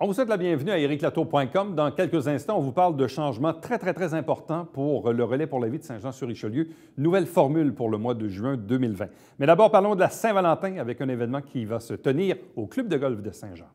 On vous souhaite la bienvenue à ericlatour.com. Dans quelques instants, on vous parle de changements très, très, très importants pour le relais pour la vie de Saint-Jean-sur-Richelieu. Nouvelle formule pour le mois de juin 2020. Mais d'abord, parlons de la Saint-Valentin avec un événement qui va se tenir au Club de golf de Saint-Jean.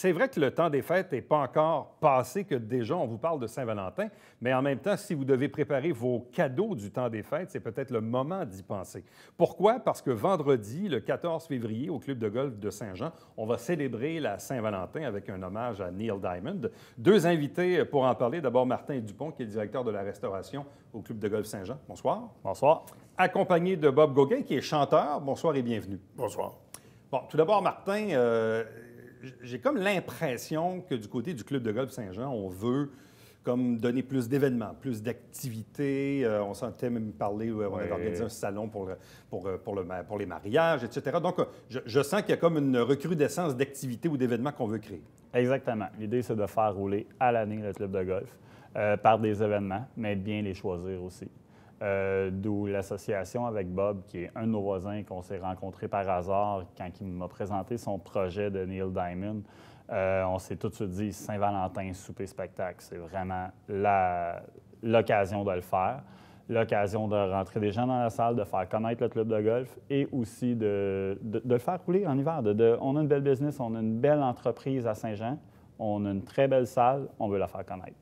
C'est vrai que le temps des fêtes n'est pas encore passé, que déjà on vous parle de Saint-Valentin, mais en même temps, si vous devez préparer vos cadeaux du temps des fêtes, c'est peut-être le moment d'y penser. Pourquoi? Parce que vendredi, le 14 février, au Club de golf de Saint-Jean, on va célébrer la Saint-Valentin avec un hommage à Neil Diamond. Deux invités pour en parler. D'abord, Martin Dupont, qui est le directeur de la restauration au Club de golf Saint-Jean. Bonsoir. Bonsoir. Accompagné de Bob Gauguin, qui est chanteur. Bonsoir et bienvenue. Bonsoir. Bon, tout d'abord, Martin, euh, j'ai comme l'impression que du côté du club de golf Saint-Jean, on veut comme donner plus d'événements, plus d'activités. Euh, on sentait même parler, où on avait organisé un salon pour, pour, euh, pour, les mariages, etc. Donc, je, sens qu'il y a comme une recrudescence d'activités ou d'événements qu'on veut créer. Exactement. L'idée, c'est de faire rouler à l'année le club de golf euh, par des événements, mais bien les choisir aussi. Euh, d'où l'association avec Bob, qui est un de nos voisins qu'on s'est rencontré par hasard quand il m'a présenté son projet de Neil Diamond. Euh, on s'est tout de suite dit Saint-Valentin, souper, spectacle. C'est vraiment l'occasion de le faire, l'occasion de rentrer des gens dans la salle, de faire connaître le club de golf et aussi de, de, le faire rouler en hiver. De, on a une belle business, on a une belle entreprise à Saint-Jean, on a une très belle salle, on veut la faire connaître.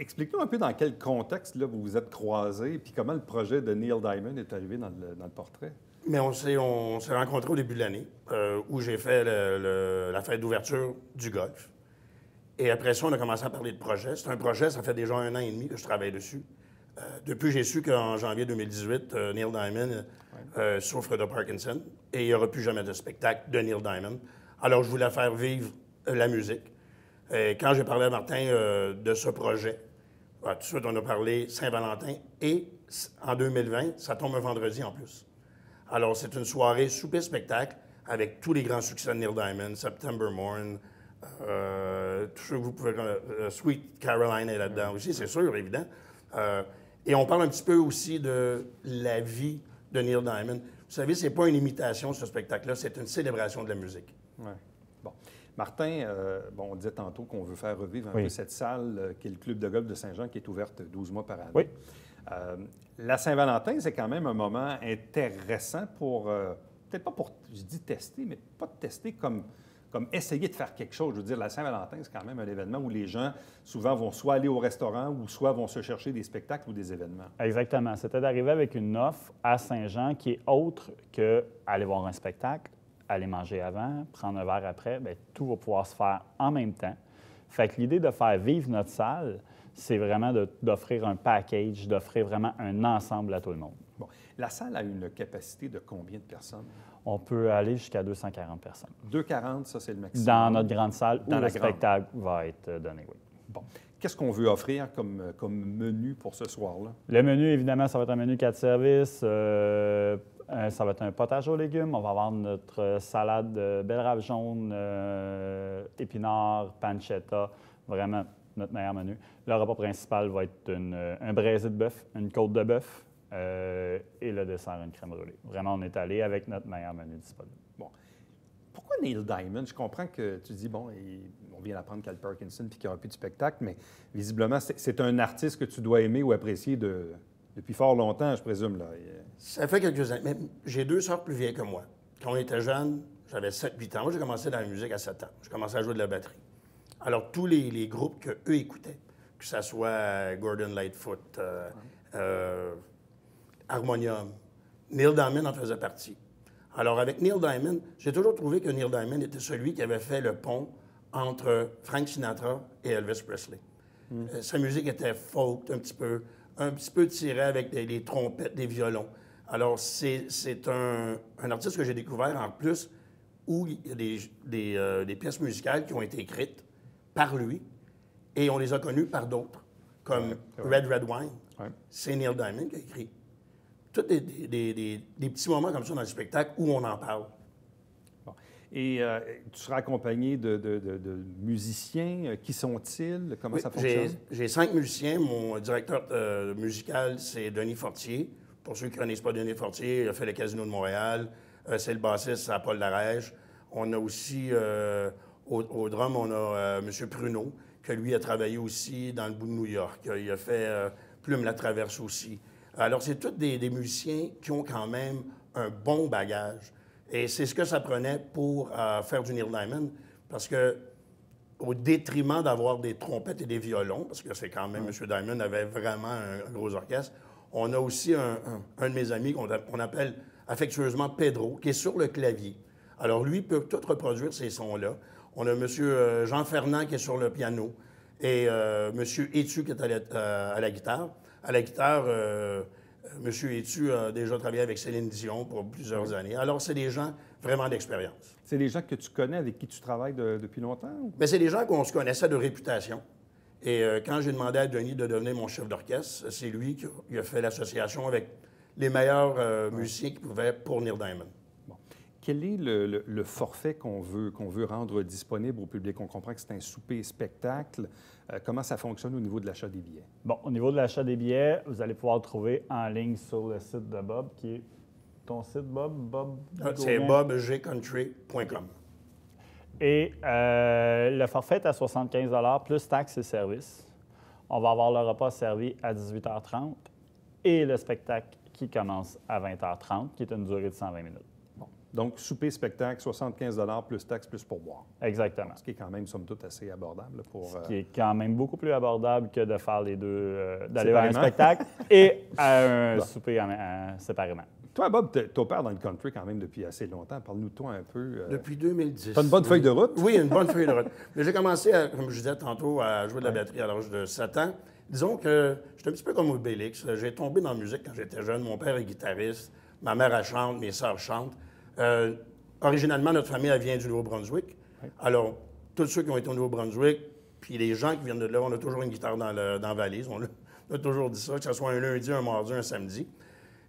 Explique-nous un peu dans quel contexte là, vous vous êtes croisés, puis comment le projet de Neil Diamond est arrivé dans le, dans le portrait. Mais on s'est, rencontrés au début de l'année, euh, où j'ai fait la fête d'ouverture du golf. Et après ça, on a commencé à parler de projet. C'est un projet, ça fait déjà un an et demi que je travaille dessus. Euh, depuis, j'ai su qu'en janvier 2018, euh, Neil Diamond souffre de Parkinson et il n'y aura plus jamais de spectacle de Neil Diamond. Alors, je voulais faire vivre la musique. Et quand j'ai parlé à Martin de ce projet, ah, tout de suite, on a parlé Saint-Valentin et en 2020, ça tombe un vendredi en plus. Alors, c'est une soirée souper-spectacle avec tous les grands succès de Neil Diamond, September Morn, euh, vous pouvez euh, Sweet Caroline est là-dedans aussi, c'est sûr, évident. Euh, et on parle un petit peu aussi de la vie de Neil Diamond. Vous savez, n'est pas une imitation, ce spectacle-là, c'est une célébration de la musique. Martin, euh, on disait tantôt qu'on veut faire revivre un peu cette salle euh, qui est le club de golf de Saint-Jean qui est ouverte 12 mois par année. Oui. Euh, la Saint-Valentin, c'est quand même un moment intéressant pour, peut-être pas pour, je dis tester, mais pas tester comme, comme essayer de faire quelque chose. Je veux dire, la Saint-Valentin, c'est quand même un événement où les gens, souvent, vont soit aller au restaurant ou soit vont se chercher des spectacles ou des événements. Exactement. C'était d'arriver avec une offre à Saint-Jean qui est autre que aller voir un spectacle, aller manger avant, prendre un verre après, bien, tout va pouvoir se faire en même temps. Fait que l'idée de faire vivre notre salle, c'est vraiment d'offrir un package, d'offrir vraiment un ensemble à tout le monde. Bon. La salle a une capacité de combien de personnes? On peut aller jusqu'à 240 personnes. 240, ça, c'est le maximum? Dans notre grande salle Dans où le spectacle va être euh, donné, oui. Bon. Qu'est-ce qu'on veut offrir comme, euh, comme menu pour ce soir-là? Le menu, évidemment, ça va être un menu quatre services. Euh, euh, ça va être un potage aux légumes. On va avoir notre salade de betterave jaune, euh, épinards, pancetta, vraiment notre meilleur menu. Le repas principal va être euh, un braisé de bœuf, une côte de bœuf et le dessert, une crème roulée. Vraiment, on est allé avec notre meilleur menu disponible. Bon. Pourquoi Neil Diamond? Je comprends que tu dis, bon, on vient d'apprendre qu'il a le Parkinson puis qu'il n'y aura plus de spectacle, mais visiblement, c'est un artiste que tu dois aimer ou apprécier de, depuis fort longtemps, je présume. Là. Ça fait quelques années. J'ai deux sœurs plus vieilles que moi. Quand on était jeune, j'avais 7-8 ans. Moi, j'ai commencé dans la musique à 7 ans. J'ai commencé à jouer de la batterie. Alors, tous les, groupes qu'eux écoutaient, que ce soit euh, Gordon Lightfoot, euh, euh, Harmonium, Neil Diamond en faisait partie. Alors, avec Neil Diamond, j'ai toujours trouvé que Neil Diamond était celui qui avait fait le pont entre Frank Sinatra et Elvis Presley. Hmm. sa musique était folk, un petit peu, un petit peu tirée avec des trompettes, des violons. Alors, c'est un, artiste que j'ai découvert en plus où il y a euh, des, pièces musicales qui ont été écrites par lui et on les a connues par d'autres, comme Red Red Wine. C'est Neil Diamond qui a écrit. Tous des, petits moments comme ça dans le spectacle où on en parle. Et euh, tu seras accompagné de, musiciens. Euh, qui sont-ils? Comment ça fonctionne? J'ai cinq musiciens. Mon directeur musical, c'est Denis Fortier. Pour ceux qui ne connaissent pas Denis Fortier, il a fait le Casino de Montréal. Euh, c'est le bassiste à Paul Larèche. On a aussi, euh, au, drum, on a euh, M. Pruneau, que lui a travaillé aussi dans le bout de New York. Il a fait Plume la Traverse aussi. Alors, c'est tous des, musiciens qui ont quand même un bon bagage. Et c'est ce que ça prenait pour faire du Neil Diamond, parce que au détriment d'avoir des trompettes et des violons, parce que c'est quand même, M. Diamond avait vraiment un gros orchestre, on a aussi un, de mes amis qu'on appelle affectueusement Pedro, qui est sur le clavier. Alors lui peut tout reproduire ces sons-là. On a M. Euh, Jean Fernand qui est sur le piano et euh, M. Etu qui est à la, guitare. À la guitare, euh, M. Etu a déjà travaillé avec Céline Dion pour plusieurs années. Alors, c'est des gens vraiment d'expérience. C'est des gens que tu connais, avec qui tu travailles depuis longtemps? Mais ben, c'est des gens qu'on se connaissait de réputation. Et euh, quand j'ai demandé à Johnny de devenir mon chef d'orchestre, c'est lui qui a fait l'association avec les meilleurs euh, musiciens qui pouvaient pour Neil Diamond. Quel est le, forfait qu'on veut, qu'on veut rendre disponible au public? On comprend que c'est un souper-spectacle. Euh, comment ça fonctionne au niveau de l'achat des billets? Bon, au niveau de l'achat des billets, vous allez pouvoir trouver en ligne sur le site de Bob, qui est ton site, Bob? Bob ah, c'est bobgcountry.com. Et euh, le forfait est à 75 plus taxes et services. On va avoir le repas servi à 18h30 et le spectacle qui commence à 20h30, qui est une durée de 120 minutes. Donc, souper, spectacle, 75 plus taxes, plus pour pourboire. Exactement. Ce qui est quand même, somme toute, assez abordable pour. Ce euh, qui est quand même beaucoup plus abordable que de faire les deux, euh, d'aller vers un spectacle et un souper séparément. Toi, Bob, tu dans le country quand même depuis assez longtemps. Parle-nous de toi un peu. Euh. Depuis 2010. T'as une bonne feuille de route? Oui, une bonne feuille de route. Mais j'ai commencé, comme je disais tantôt, à jouer de la batterie à l'âge de 7 ans. Disons que j'étais un petit peu comme Obélix. J'ai tombé dans la musique quand j'étais jeune. Mon père est guitariste, ma mère chante, mes sœurs chantent. Euh, originalement, notre famille vient du Nouveau-Brunswick. Alors, tous ceux qui ont été au Nouveau-Brunswick, puis les gens qui viennent de là, on a toujours une guitare dans, la valise. On a, toujours dit ça, que ce soit un lundi, un mardi, un samedi.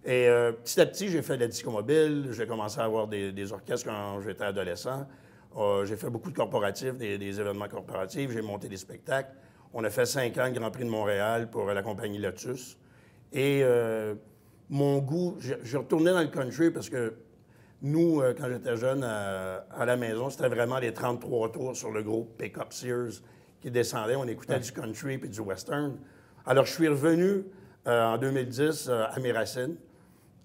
Et euh, petit à petit, j'ai fait de la discomobile. J'ai commencé à avoir des, orchestres quand j'étais adolescent. Euh, j'ai fait beaucoup de corporatifs, des, événements corporatifs. J'ai monté des spectacles. On a fait cinq ans le Grand Prix de Montréal pour euh, la compagnie Lotus. Et mon goût, je, retournais dans le country parce que nous, quand j'étais jeune, à, la maison, c'était vraiment les 33 tours sur le groupe Pick-up Sears qui descendait. On écoutait du country puis du western. Alors, je suis revenu en 2010 à mes racines.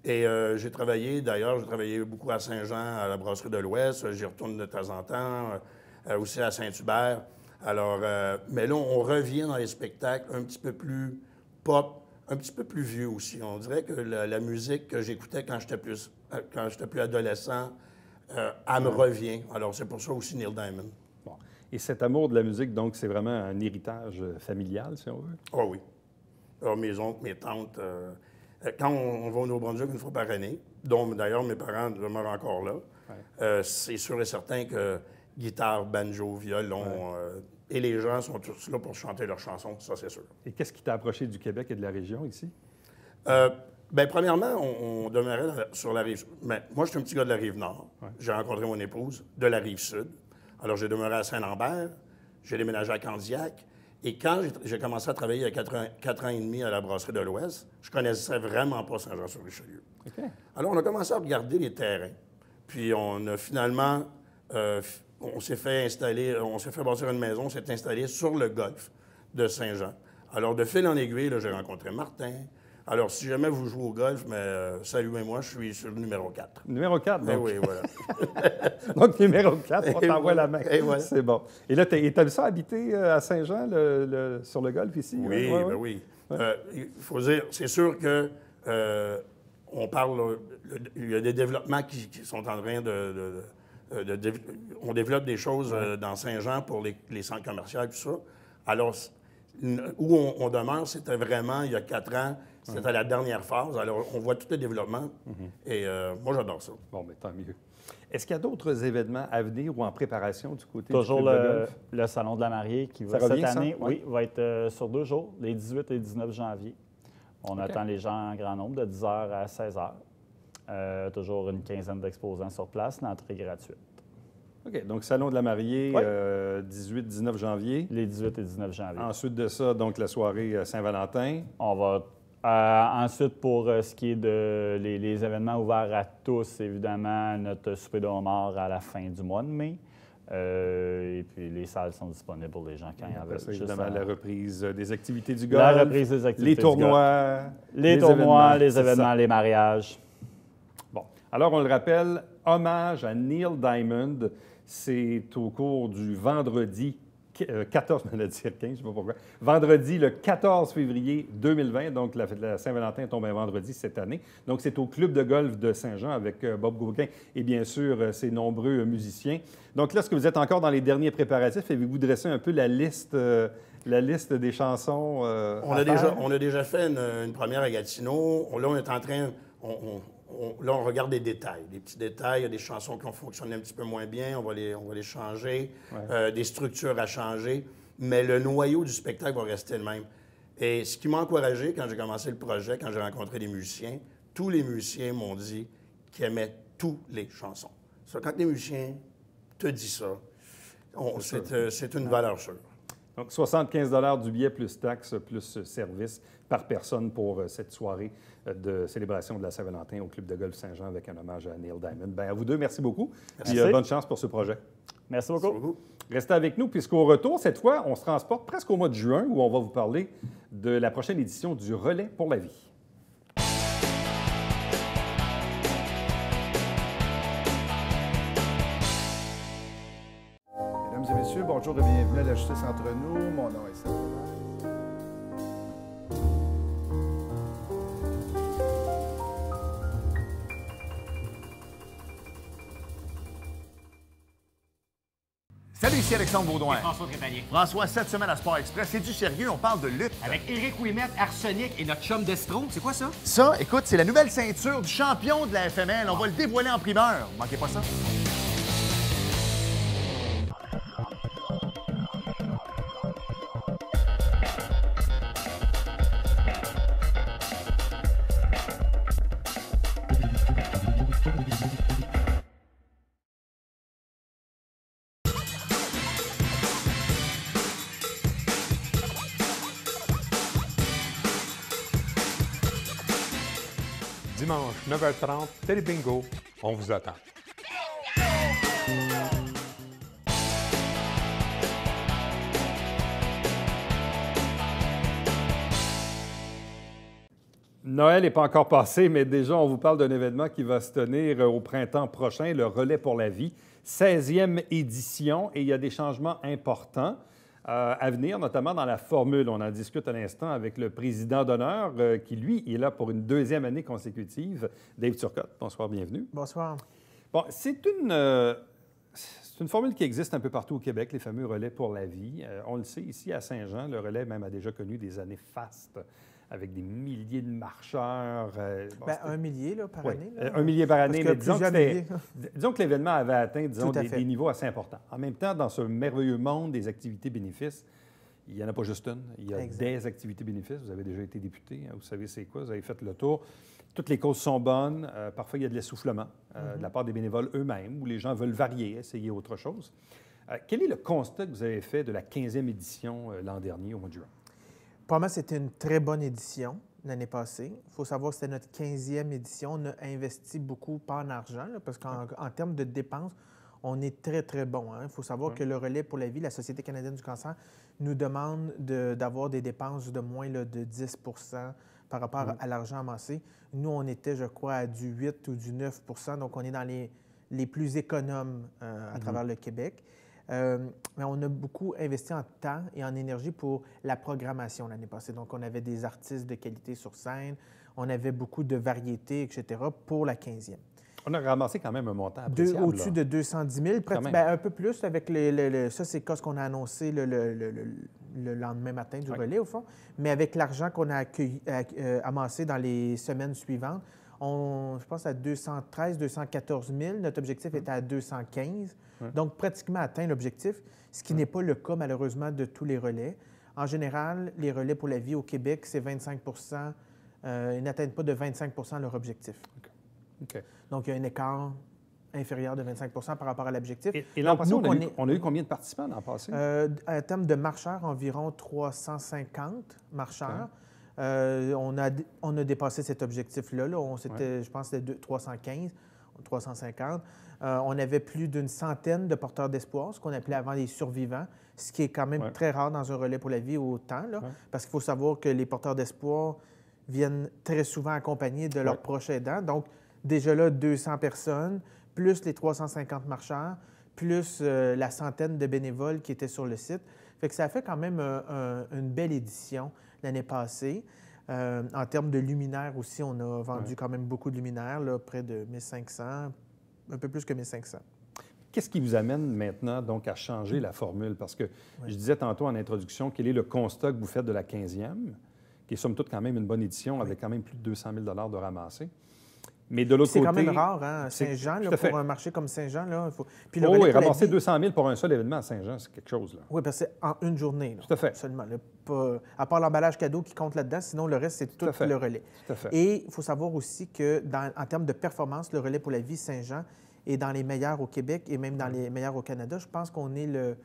Et euh, j'ai travaillé, d'ailleurs, j'ai travaillé beaucoup à Saint-Jean, à la brasserie de l'Ouest. J'y retourne de temps en temps, euh, euh, aussi à Saint-Hubert. Alors, mais là, on revient dans les spectacles un petit peu plus pop, un petit peu plus vieux aussi. On dirait que la, musique que j'écoutais quand j'étais plus, quand j'étais plus adolescent, elle me revient. Alors, c'est pour ça aussi Neil Diamond. Et cet amour de la musique, donc, c'est vraiment un héritage familial, si on veut? oh, oui. Alors, ah, mes oncles, mes tantes... Euh, quand on, va au Nouveau-Brunswick une fois par année, dont d'ailleurs mes parents demeurent encore là, euh, c'est sûr et certain que guitare, banjo, violon, euh, et les gens sont tous là pour chanter leurs chansons, ça c'est sûr. Et qu'est-ce qui t'a approché du Québec et de la région ici? Ben, premièrement, on, demeurait sur la rive. Mais moi, je suis un petit gars de la rive nord. J'ai rencontré mon épouse de la rive sud. Alors, j'ai demeuré à Saint-Lambert, j'ai déménagé à Candiac, et quand j'ai commencé à travailler il y a quatre ans, et demi à la brasserie de l'Ouest, je ne connaissais vraiment pas Saint-Jean-sur-Richelieu. Alors, on a commencé à regarder les terrains. Puis, on a finalement, euh, on s'est fait installer, euh, on s'est fait bâtir une maison, on s'est installé sur le golfe de Saint-Jean. Alors, de fil en aiguille, j'ai rencontré Martin, alors, si jamais vous jouez au golf, mais euh, saluez-moi, je suis sur le numéro 4. Numéro 4, eh donc. oui, voilà. donc, numéro 4, on eh t'envoie la main. Eh c'est bon. Et là, t'as ça habité euh, à Saint-Jean, sur le golf, ici? Oui, ben oui. Euh, il faut dire, c'est sûr que... on parle, il y a des développements qui, sont en train de, on développe des choses dans Saint-Jean pour les, centres commerciaux et tout ça. Alors, où on, on demeure, c'était vraiment, il y a quatre ans, c'est à la dernière phase. Alors, on voit tout le développement. Mm-hmm. Et euh, moi, j'adore ça. Bon, mais tant mieux. Est-ce qu'il y a d'autres événements à venir ou en préparation du côté Toujours du club le, le Salon de la mariée qui va cette année, oui, va être euh, sur deux jours, les 18 et 19 janvier. On attend les gens en grand nombre de 10h à 16h. Euh, toujours une quinzaine d'exposants sur place, l'entrée gratuite. OK. Donc, Salon de la mariée, euh, 18-19 janvier. Les 18 et 19 janvier. Ensuite de ça, donc, la soirée Saint-Valentin. On va euh, ensuite, pour euh, ce qui est de les, événements ouverts à tous, évidemment, notre souper de à la fin du mois de mai. Euh, et puis, les salles sont disponibles pour les gens quand ils veulent. Évidemment, la reprise des activités du golf. La reprise des activités Les tournois. les, tournois, les événements, les mariages. Bon. Alors, on le rappelle, hommage à Neil Diamond. C'est au cours du vendredi 14, euh, je sais pas pourquoi. Vendredi, le 14 février 2020, donc la, Saint-Valentin tombe un vendredi cette année. Donc, c'est au club de golf de Saint-Jean avec euh, Bob Gauguin et bien sûr euh, ses nombreux musiciens. Donc, lorsque vous êtes encore dans les derniers préparatifs, avez-vous dressé un peu la liste, la liste des chansons? on, a déjà, on a déjà fait une, première à Gatineau. Là, on est en train. on, on, là, on regarde des détails, des petits détails. Il y a des chansons qui ont fonctionné un petit peu moins bien, on va les, les changer, euh, des structures à changer, mais le noyau du spectacle va rester le même. Et ce qui m'a encouragé quand j'ai commencé le projet, quand j'ai rencontré les musiciens, tous les musiciens m'ont dit qu'ils aimaient toutes les chansons. Ça, quand les musiciens te disent ça, euh, c'est une valeur sûre. Donc 75 du billet plus taxes plus euh, service par personne pour euh, cette soirée euh, de célébration de la Saint-Valentin au Club de golf Saint-Jean avec un hommage à Neil Diamond. Bien, à vous deux, merci beaucoup. Merci. Et bonne chance pour ce projet. Merci beaucoup. Restez avec nous, puisqu'au retour, cette fois, on se transporte presque au mois de juin où on va vous parler de la prochaine édition du Relais pour la vie. Bonjour et bienvenue à la justice entre nous. Mon nom est Salut, ici Alexandre Baudouin. François Trépanier. François, cette semaine à Sport Express, c'est du sérieux, on parle de lutte. Avec Éric Ouimet, Arsenic et notre chum Destro, c'est quoi ça? Ça, écoute, c'est la nouvelle ceinture du champion de la FML. On va le dévoiler en primeur. Manquez pas ça. 9h30, Télébingo. On vous attend. Noël n'est pas encore passé, mais déjà, on vous parle d'un événement qui va se tenir euh, au printemps prochain, le Relais pour la vie, 16e édition, et il y a des changements importants. Euh, à venir, notamment dans la formule. On en discute à l'instant avec le président d'honneur euh, qui, lui, est là pour une deuxième année consécutive, Dave Turcotte. Bonsoir, bienvenue. Bonsoir. Bon, c'est une, euh, c'est une formule qui existe un peu partout au Québec, les fameux relais pour la vie. on le sait, ici à Saint-Jean, le relais même a déjà connu des années fastes avec des milliers de marcheurs. un millier par année. Un millier par année, mais disons que, l'événement avait atteint des, niveaux assez importants. En même temps, dans ce merveilleux monde des activités bénéfices, il n'y en a pas juste une, il y a des activités bénéfices. Vous avez déjà été député, hein, vous savez c'est quoi, vous avez fait le tour. Toutes les causes sont bonnes. Euh, parfois, il y a de l'essoufflement euh, de mhm. la part des bénévoles eux-mêmes, où les gens veulent varier, essayer autre chose. Euh, quel est le constat que vous avez fait de la 15e édition l'an dernier au mois de juin? Pour moi, c'était une très bonne édition l'année passée. Il faut savoir que c'était notre 15e édition. On a investi beaucoup, pas en argent, parce qu'en termes de dépenses, on est très, très bon. Il hein. faut savoir que le Relais pour la vie, la Société canadienne du cancer, nous demande d'avoir des dépenses de moins de 10 par rapport à l'argent amassé. Nous, on était, je crois, à du 8 ou du 9 donc on est dans les, les plus économes euh, à mm-hmm. travers le Québec. Euh, mais on a beaucoup investi en temps et en énergie pour la programmation l'année passée. Donc, on avait des artistes de qualité sur scène, on avait beaucoup de variétés, etc., pour la 15e. On a ramassé quand même un montant Au-dessus de 210 000, ben, un peu plus avec le… ça c'est ce qu'on a annoncé le, lendemain matin du relais au fond, mais avec l'argent qu'on a euh, amassé dans les semaines suivantes, je pense à 213, 214 000. Notre objectif était hum. à 215. Donc, pratiquement atteint l'objectif, ce qui n'est pas le cas, malheureusement, de tous les relais. En général, les relais pour la vie au Québec, c'est 25 euh, Ils n'atteignent pas de 25 leur objectif. Donc, il y a un écart inférieur de 25 par rapport à l'objectif. Et, nous, on, a eu, combien de participants l'an passé? Euh, à terme de marcheurs, environ 350 marcheurs. Euh, on, a, dépassé cet objectif-là. On je pense, c'était 315, 350. Euh, on avait plus d'une centaine de porteurs d'espoir, ce qu'on appelait avant les survivants, ce qui est quand même très rare dans un relais pour la vie autant, temps. parce qu'il faut savoir que les porteurs d'espoir viennent très souvent accompagnés de leurs proches aidants. Donc, déjà là, 200 personnes, plus les 350 marcheurs, plus euh, la centaine de bénévoles qui étaient sur le site. Fait que ça fait quand même euh, une belle édition l'année passée. Euh, en termes de luminaires aussi, on a vendu quand même beaucoup de luminaires, près de 1500, un peu plus que 1500. Qu'est-ce qui vous amène maintenant donc à changer la formule? Parce que je disais tantôt en introduction quel est le constat que vous faites de la 15e, qui est somme toute quand même une bonne édition, avec quand même plus de 200 000 de ramassés. Mais de l'autre côté. C'est quand même rare, hein? Saint-Jean, pour un marché comme Saint-Jean. Là, faut... Puis le oh ramasser 200 000 pour un seul événement à Saint-Jean, c'est quelque chose. Là. Oui, parce que c'est en une journée. Là, tout à fait. Seulement. À part l'emballage cadeau qui compte là-dedans, sinon le reste, c'est tout, le relais. Tout à fait. Et il faut savoir aussi que, en termes de performance, le relais pour la vie Saint-Jean est dans les meilleurs au Québec et même dans mm. les meilleurs au Canada. Je pense qu'on est le.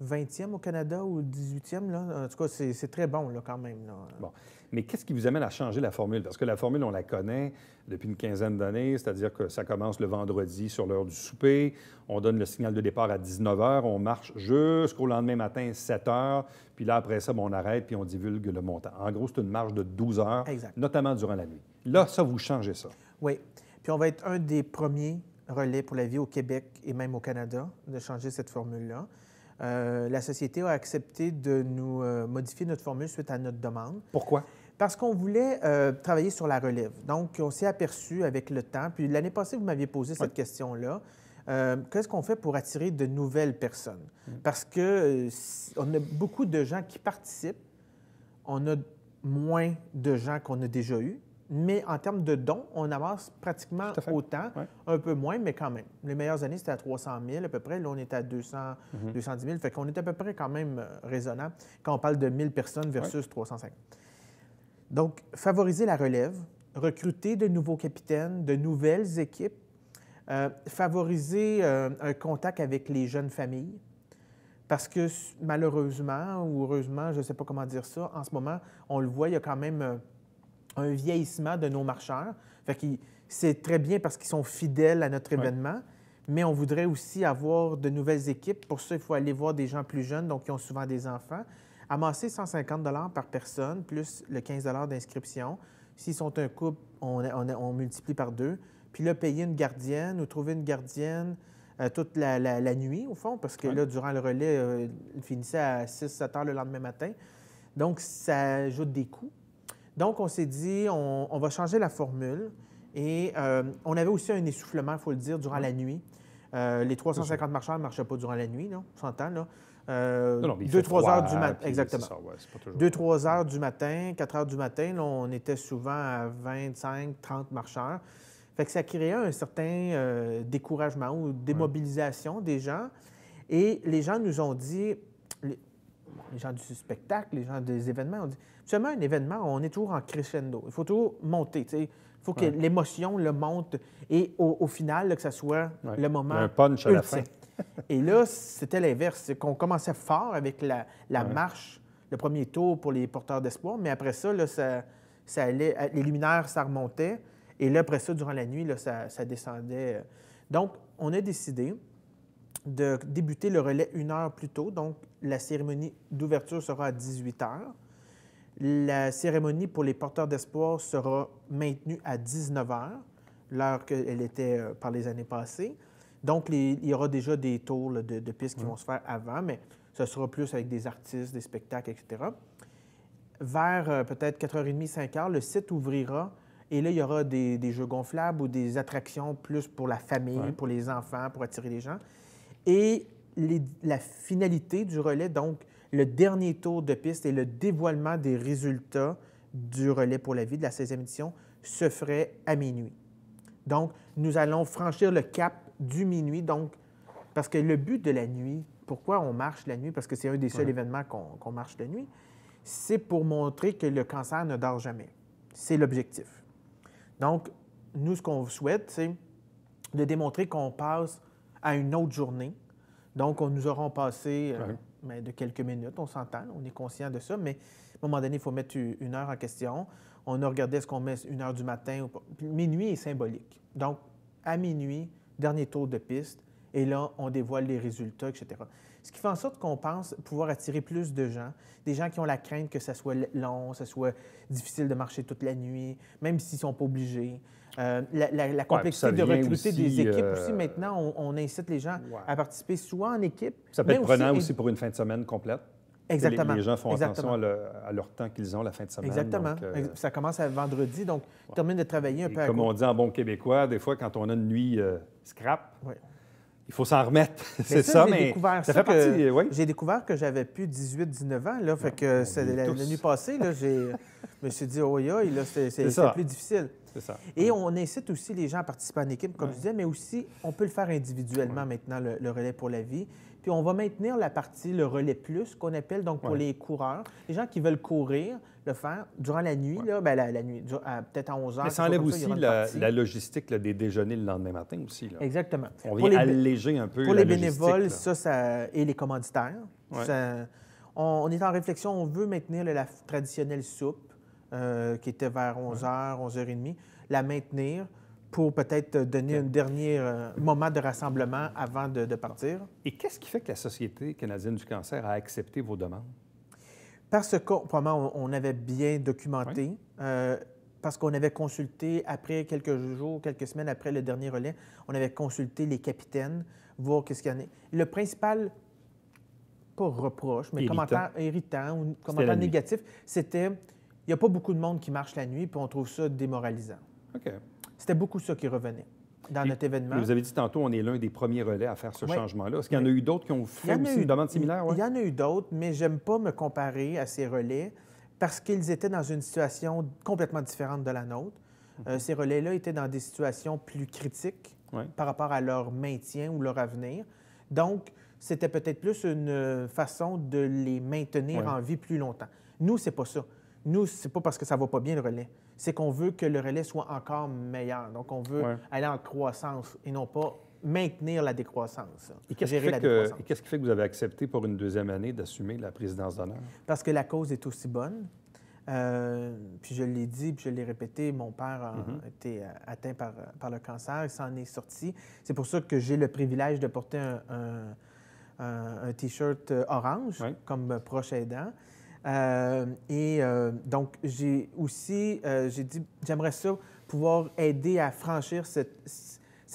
20e au Canada ou 18e. Là. En tout cas, c'est très bon là, quand même. Bon. Mais qu'est-ce qui vous amène à changer la formule? Parce que la formule, on la connaît depuis une quinzaine d'années, c'est-à-dire que ça commence le vendredi sur l'heure du souper, on donne le signal de départ à 19 h, on marche jusqu'au lendemain matin, 7 h, puis là, après ça, ben, on arrête, puis on divulgue le montant. En gros, c'est une marge de 12 heures, notamment durant la nuit. Là, ça, vous changez ça. Oui. Puis on va être un des premiers relais pour la vie au Québec et même au Canada de changer cette formule-là. Euh, la société a accepté de nous euh, modifier notre formule suite à notre demande. Pourquoi? Parce qu'on voulait euh, travailler sur la relève. Donc, on s'est aperçu avec le temps. Puis l'année passée, vous m'aviez posé cette question-là. Euh, qu'est-ce qu'on fait pour attirer de nouvelles personnes? Mm. Parce qu'on euh, a beaucoup de gens qui participent, on a moins de gens qu'on a déjà eu, mais en termes de dons, on avance pratiquement autant, un peu moins, mais quand même. Les meilleures années, c'était à 300 000 à peu près. Là, on est à 200, 210 000. Fait qu'on est à peu près quand même raisonnable quand on parle de 1000 personnes versus 350. Donc, favoriser la relève, recruter de nouveaux capitaines, de nouvelles équipes, euh, favoriser euh, un contact avec les jeunes familles, parce que malheureusement ou heureusement, je ne sais pas comment dire ça, en ce moment, on le voit, il y a quand même euh, un vieillissement de nos marcheurs. Fait c'est très bien parce qu'ils sont fidèles à notre événement, mais on voudrait aussi avoir de nouvelles équipes. Pour ça, il faut aller voir des gens plus jeunes, donc qui ont souvent des enfants. Amasser 150 par personne, plus le 15 d'inscription. S'ils sont un couple, on, multiplie par deux. Puis là, payer une gardienne ou trouver une gardienne euh, toute la, nuit, au fond, parce que là, durant le relais, euh, il finissait à 6-7 heures le lendemain matin. Donc, ça ajoute des coûts. Donc, on s'est dit, on, va changer la formule. Et euh, on avait aussi un essoufflement, il faut le dire, durant la nuit. Euh, les 350 marcheurs ne marchaient pas durant la nuit, non? On s'entend, là? 2-3 euh, heures du matin, exactement. 2-3 heures du matin, 4 heures du matin, on était souvent à 25-30 marcheurs. Fait que ça créait un certain euh, découragement ou démobilisation des gens. Et les gens nous ont dit, les, gens du spectacle, les gens des événements, ont dit, seulement un événement, on est toujours en crescendo. Il faut toujours monter faut que l'émotion le monte et au, final, que ça soit le moment. Un punch à la fin. et là, c'était l'inverse. qu'on commençait fort avec la, marche, le premier tour pour les porteurs d'espoir, mais après ça, euh, les luminaires, ça remontait. Et là, après ça, durant la nuit, ça, ça, descendait. Donc, on a décidé de débuter le relais une heure plus tôt. Donc, la cérémonie d'ouverture sera à 18 heures. La cérémonie pour les porteurs d'espoir sera maintenue à 19 h, l'heure qu'elle était euh, par les années passées. Donc, il y aura déjà des tours de, pistes qui vont se faire avant, mais ce sera plus avec des artistes, des spectacles, etc. Vers euh, peut-être 4h30, 5h, le site ouvrira et là, il y aura des, jeux gonflables ou des attractions plus pour la famille, pour les enfants, pour attirer les gens. Et la finalité du relais, donc, le dernier tour de piste et le dévoilement des résultats du relais pour la vie de la 16e édition se ferait à minuit. Donc, nous allons franchir le cap du minuit. Donc, parce que le but de la nuit, pourquoi on marche la nuit? Parce que c'est un des seuls événements qu'on marche la nuit. C'est pour montrer que le cancer ne dort jamais. C'est l'objectif. Donc, nous, ce qu'on souhaite, c'est de démontrer qu'on passe à une autre journée. Donc, on nous aurons passé euh, mais de quelques minutes, on s'entend, on est conscient de ça, mais à un moment donné, il faut mettre une heure en question. On a regardé ce qu'on met une heure du matin ou pas. minuit est symbolique. Donc, à minuit, dernier tour de piste, et là, on dévoile les résultats, etc. Ce qui fait en sorte qu'on pense pouvoir attirer plus de gens, des gens qui ont la crainte que ça soit long, que ça soit difficile de marcher toute la nuit, même s'ils ne sont pas obligés. Euh, la, complexité de recruter des équipes aussi. Euh, maintenant, on, incite les gens à participer soit en équipe. Ça peut être prenant aussi pour une fin de semaine complète. Exactement. Les, gens font attention à, leur temps qu'ils ont la fin de semaine. Exactement. Euh, ça commence à vendredi, donc termine de travailler un peu. Comme on dit en bon québécois, des fois, quand on a une nuit scrap, ouais il faut s'en remettre. c'est ça, mais euh, J'ai découvert que j'avais plus 18-19 ans, là, fait que la, nuit passée, là, je me suis dit, oh c'est plus difficile. Et on incite aussi les gens à participer en équipe, comme tu disais, mais aussi, on peut le faire individuellement maintenant, le, relais pour la vie. Puis on va maintenir la partie, le relais plus, qu'on appelle donc pour les coureurs, les gens qui veulent courir, le faire durant la nuit, là, ben, la, nuit, peut-être à 11 h Mais ça enlève aussi la, logistique des déjeuners le lendemain matin aussi. Exactement. On vient alléger un peu. Pour les bénévoles, ça, et les commanditaires. on, est en réflexion, on veut maintenir la traditionnelle soupe, euh, qui était vers 11h, 11h30, la maintenir pour peut-être donner un dernier euh, moment de rassemblement avant de, partir. Et qu'est-ce qui fait que la Société canadienne du cancer a accepté vos demandes? Parce qu'on on avait bien documenté, euh, parce qu'on avait consulté, après quelques jours, quelques semaines après le dernier relais, on avait consulté les capitaines, voir qu'est-ce qu'il y en a. Le principal, pas reproche, mais commentaire irritant ou commentaire négatif, c'était il n'y a pas beaucoup de monde qui marche la nuit, puis on trouve ça démoralisant. OK. C'était beaucoup ça qui revenait dans notre événement. Vous avez dit tantôt, on est l'un des premiers relais à faire ce changement-là. Est-ce qu'il y en a eu d'autres qui ont fait aussi une demande similaire? Il y en a eu d'autres, mais j'aime pas me comparer à ces relais parce qu'ils étaient dans une situation complètement différente de la nôtre. Euh, mhm. ces relais-là étaient dans des situations plus critiques par rapport à leur maintien ou leur avenir. Donc, c'était peut-être plus une façon de les maintenir en vie plus longtemps. Nous, c'est pas ça. Nous, c'est pas parce que ça va pas bien le relais c'est qu'on veut que le relais soit encore meilleur. Donc, on veut aller en croissance et non pas maintenir la décroissance. Et qu'est-ce qui, fait que vous avez accepté pour une deuxième année d'assumer la présidence d'honneur? Parce que la cause est aussi bonne. Euh, puis je l'ai dit, puis je l'ai répété, mon père a mm-hmm. été euh, atteint euh, par, le cancer, il s'en est sorti. C'est pour ça que j'ai le privilège de porter un, T-shirt orange comme proche aidant. Euh, et euh, donc, j'ai aussi, euh, j'ai dit, j'aimerais ça pouvoir aider à franchir ce,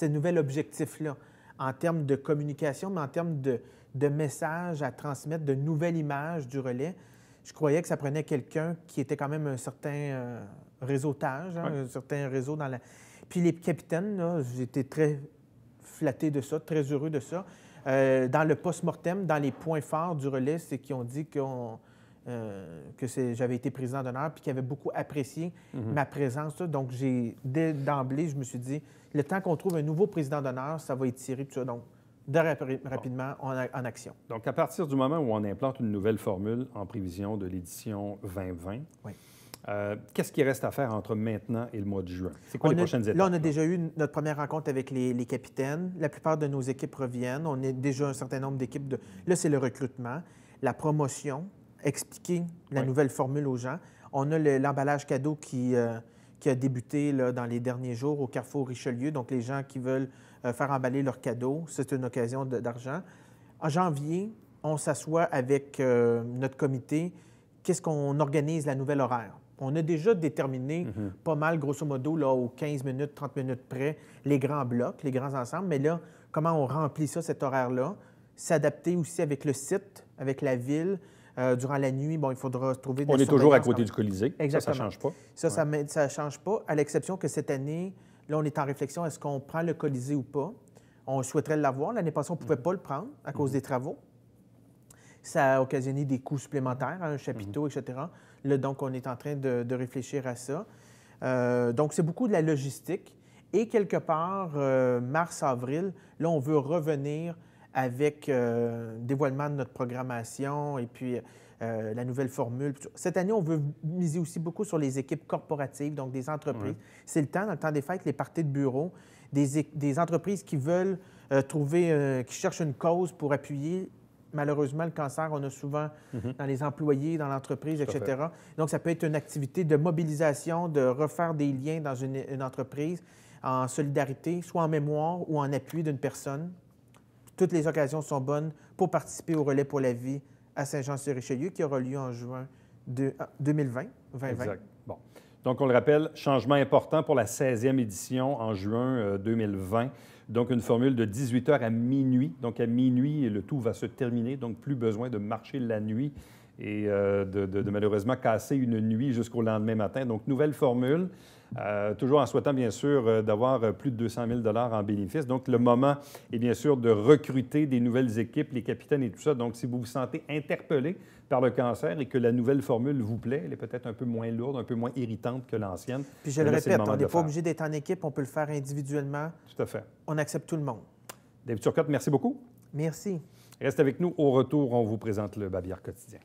nouvel objectif-là en termes de communication, mais en termes de, de messages à transmettre, de nouvelles images du relais. Je croyais que ça prenait quelqu'un qui était quand même un certain réseautage, hein, un certain réseau dans la... Puis les capitaines, j'étais très flatté de ça, très heureux de ça. dans le post-mortem, dans les points forts du relais, c'est qu'ils ont dit qu'on euh, que j'avais été président d'honneur, puis qui avait beaucoup apprécié mhm. ma présence. Donc, j'ai dès d'emblée, je me suis dit, le temps qu'on trouve un nouveau président d'honneur, ça va étirer tout Donc, de rapidement, en, en, action. Donc, à partir du moment où on implante une nouvelle formule en prévision de l'édition 2020, euh, qu'est-ce qui reste à faire entre maintenant et le mois de juin? C'est quoi les prochaines étapes? Là, on a déjà eu notre première rencontre avec les, capitaines. La plupart de nos équipes reviennent. On est déjà un certain nombre d'équipes. De... Là, c'est le recrutement, la promotion, expliquer la nouvelle formule aux gens. On a l'emballage cadeau qui, euh, a débuté dans les derniers jours au Carrefour Richelieu. Donc, les gens qui veulent euh, faire emballer leur cadeau, c'est une occasion d'argent. En janvier, on s'assoit avec euh, notre comité. Qu'est-ce qu'on organise la nouvelle horaire? On a déjà déterminé mm-hmm. pas mal, grosso modo, là, aux 15 minutes, 30 minutes près, les grands blocs, les grands ensembles. Mais là, comment on remplit ça, cet horaire-là? S'adapter aussi avec le site, avec la ville, euh, durant la nuit, bon, il faudra trouver... On est toujours à côté du Colisée. Exactement. Ça, ne change pas. Ça, ça ne change pas, à l'exception que cette année, là, on est en réflexion, est-ce qu'on prend le Colisée ou pas? On souhaiterait l'avoir. L'année passée, on ne pouvait mhm. pas le prendre à cause mhm. des travaux. Ça a occasionné des coûts supplémentaires, un chapiteau, mhm. etc. Là, donc, on est en train de, réfléchir à ça. Euh, donc, c'est beaucoup de la logistique. Et quelque part, euh, mars-avril, là, on veut revenir avec le euh, dévoilement de notre programmation et puis euh, la nouvelle formule. Cette année, on veut miser aussi beaucoup sur les équipes corporatives, donc des entreprises. C'est le temps, dans le temps des fêtes, les parties de bureau, des, entreprises qui veulent euh, trouver, qui cherchent une cause pour appuyer. Malheureusement, le cancer, on a souvent mm-hmm. dans les employés, dans l'entreprise, etc. Donc, ça peut être une activité de mobilisation, de refaire des liens dans une entreprise en solidarité, soit en mémoire ou en appui d'une personne toutes les occasions sont bonnes pour participer au Relais pour la vie à Saint-Jean-sur-Richelieu qui aura lieu en juin 2020, ah, Bon. Donc, on le rappelle, changement important pour la 16e édition en juin 2020. Euh, Donc, une formule de 18 h à minuit. Donc, à minuit, le tout va se terminer. Donc, plus besoin de marcher la nuit et euh, de, malheureusement casser une nuit jusqu'au lendemain matin. Donc, nouvelle formule. Euh, toujours en souhaitant, bien sûr, euh, d'avoir euh, plus de 200 000 en bénéfices. Donc, le moment est bien sûr de recruter des nouvelles équipes, les capitaines et tout ça. Donc, si vous vous sentez interpellé par le cancer et que la nouvelle formule vous plaît, elle est peut-être un peu moins lourde, un peu moins irritante que l'ancienne. Puis, je le répète, on n'est pas obligé d'être en équipe, on peut le faire individuellement. Tout à fait. On accepte tout le monde. David Turcotte, merci beaucoup. Merci. Reste avec nous. Au retour, on vous présente le bavière quotidien.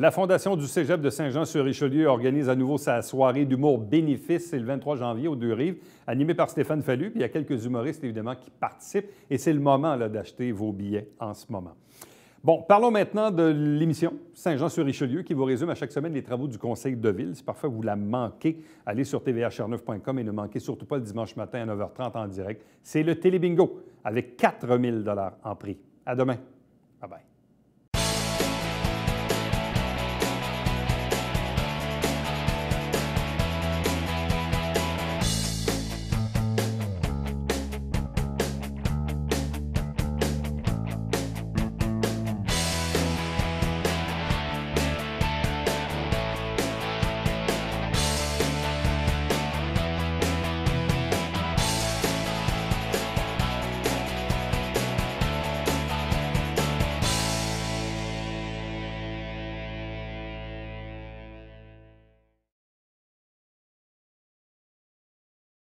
La Fondation du Cégep de Saint-Jean-sur-Richelieu organise à nouveau sa soirée d'humour bénéfice. C'est le 23 janvier aux Deux-Rives, animée par Stéphane Fallu. il y a quelques humoristes, évidemment, qui participent. Et c'est le moment d'acheter vos billets en ce moment. Bon, parlons maintenant de l'émission Saint-Jean-sur-Richelieu qui vous résume à chaque semaine les travaux du Conseil de ville. Si parfois vous la manquez, allez sur tvhr9.com et ne manquez surtout pas le dimanche matin à 9h30 en direct. C'est le Télébingo avec 4000 en prix. À demain. Bye bye.